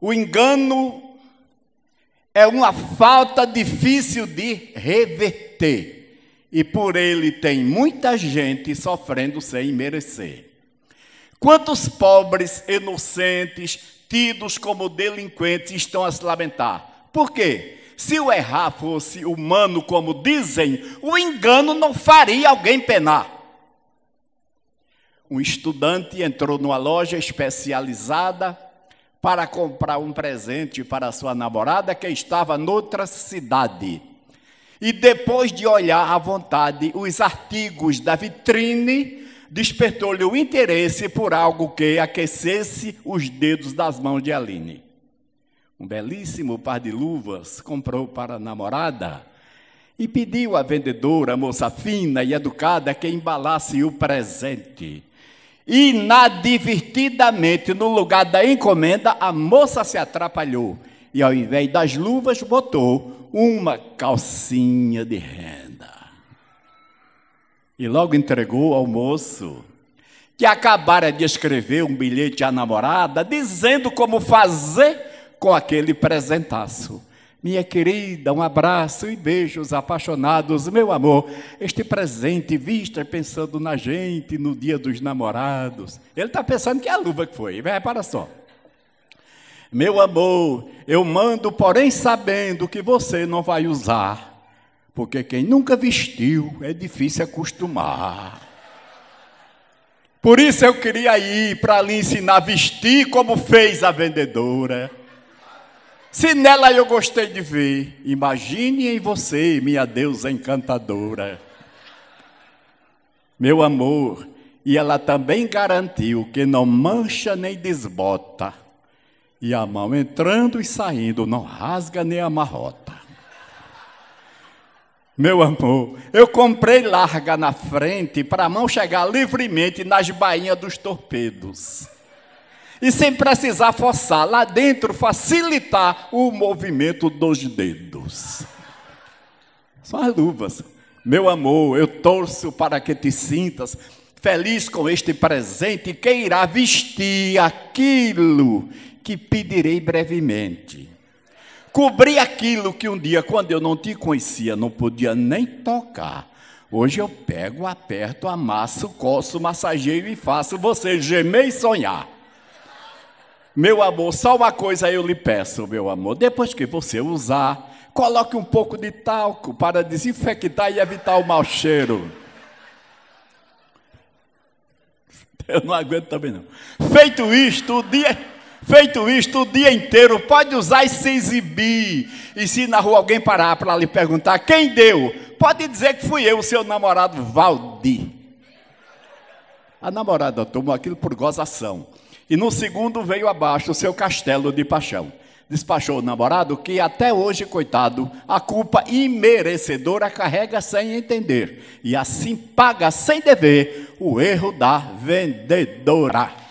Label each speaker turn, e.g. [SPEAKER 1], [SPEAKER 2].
[SPEAKER 1] O engano é uma falta difícil de reverter. E por ele tem muita gente sofrendo sem merecer. Quantos pobres, inocentes, tidos como delinquentes estão a se lamentar? Por quê? Se o errar fosse humano, como dizem, o engano não faria alguém penar. Um estudante entrou numa loja especializada para comprar um presente para sua namorada que estava noutra cidade. E depois de olhar à vontade os artigos da vitrine, despertou-lhe o interesse por algo que aquecesse os dedos das mãos de Aline. Um belíssimo par de luvas comprou para a namorada e pediu à vendedora, moça fina e educada, que embalasse o presente. Inadvertidamente, no lugar da encomenda, a moça se atrapalhou e, ao invés das luvas, botou uma calcinha de renda. E logo entregou ao moço que acabara de escrever um bilhete à namorada dizendo como fazer com aquele presentaço. Minha querida, um abraço e beijos apaixonados, meu amor. Este presente vista é pensando na gente no dia dos namorados. Ele está pensando que é a luva que foi, repara só. Meu amor, eu mando, porém sabendo que você não vai usar, porque quem nunca vestiu é difícil acostumar. Por isso eu queria ir para lhe ensinar a vestir como fez a vendedora se nela eu gostei de ver, imagine em você, minha deusa encantadora. Meu amor, e ela também garantiu que não mancha nem desbota, e a mão entrando e saindo não rasga nem amarrota. Meu amor, eu comprei larga na frente para a mão chegar livremente nas bainhas dos torpedos e sem precisar forçar lá dentro, facilitar o movimento dos dedos. São as luvas. Meu amor, eu torço para que te sintas feliz com este presente e irá vestir aquilo que pedirei brevemente. Cobrir aquilo que um dia, quando eu não te conhecia, não podia nem tocar. Hoje eu pego, aperto, amasso, coço, massageio e faço você gemer e sonhar. Meu amor, só uma coisa eu lhe peço, meu amor. Depois que você usar, coloque um pouco de talco para desinfectar e evitar o mau cheiro. Eu não aguento também não. Feito isto, o dia feito isto o dia inteiro, pode usar e se exibir. E se na rua alguém parar para lhe perguntar quem deu, pode dizer que fui eu, o seu namorado Valdir. A namorada tomou aquilo por gozação. E no segundo veio abaixo o seu castelo de paixão. Despachou o namorado que até hoje, coitado, a culpa imerecedora carrega sem entender. E assim paga sem dever o erro da vendedora.